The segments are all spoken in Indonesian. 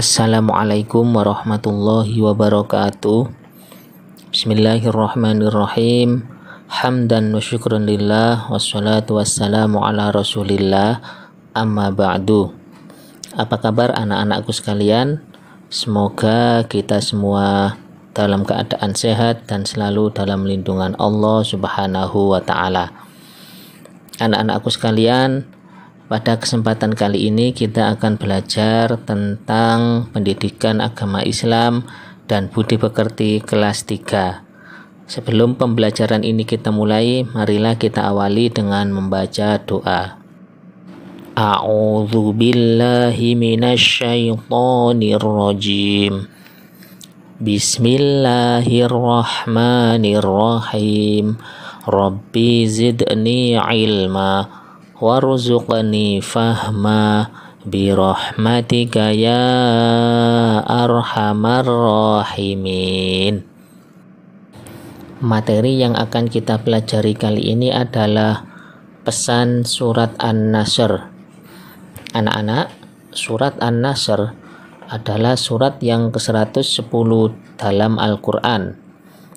Assalamualaikum warahmatullahi wabarakatuh Bismillahirrahmanirrahim Hamdan wa syukran lillah Wassalatu wassalamu ala rasulillah Amma ba'du Apa kabar anak-anakku sekalian? Semoga kita semua dalam keadaan sehat dan selalu dalam lindungan Allah subhanahu wa ta'ala Anak-anakku sekalian, pada kesempatan kali ini kita akan belajar tentang pendidikan agama Islam dan budi pekerti kelas 3. Sebelum pembelajaran ini kita mulai, marilah kita awali dengan membaca doa. A'udzu billahi minasyaitonir rajim. Bismillahirrahmanirrahim. Rabbi zidni ilma warzuqni fahma birahmatika ya arhamar rahimin Materi yang akan kita pelajari kali ini adalah pesan surat An-Nasr. Anak-anak, surat An-Nasr adalah surat yang ke-110 dalam Al-Qur'an.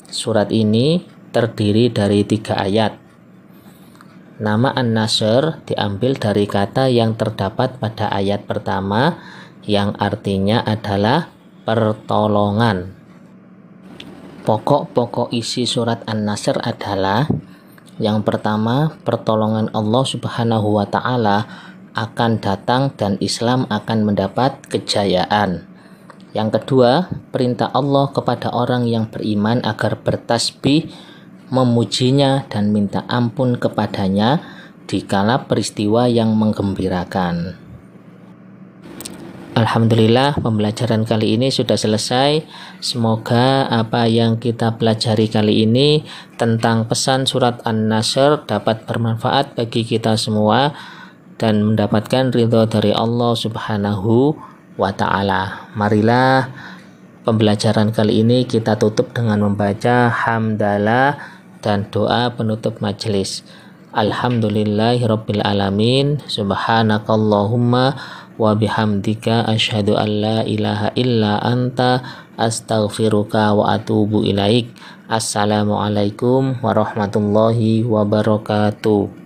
Surat ini terdiri dari tiga ayat. Nama An-Nasr diambil dari kata yang terdapat pada ayat pertama yang artinya adalah pertolongan. Pokok-pokok isi surat An-Nasr adalah yang pertama, pertolongan Allah Subhanahu wa taala akan datang dan Islam akan mendapat kejayaan. Yang kedua, perintah Allah kepada orang yang beriman agar bertasbih memujinya dan minta ampun kepadanya di dikala peristiwa yang menggembirakan. Alhamdulillah pembelajaran kali ini sudah selesai. Semoga apa yang kita pelajari kali ini tentang pesan surat An-Nasr dapat bermanfaat bagi kita semua dan mendapatkan ridho dari Allah Subhanahu wa taala. Marilah pembelajaran kali ini kita tutup dengan membaca hamdalah dan doa penutup majelis. Alhamdulillahirrabbilalamin Subhanakallahumma wa bihamdika asyhadu an la ilaha illa anta astaghfiruka wa atubu ilaik. Assalamualaikum warahmatullahi wabarakatuh.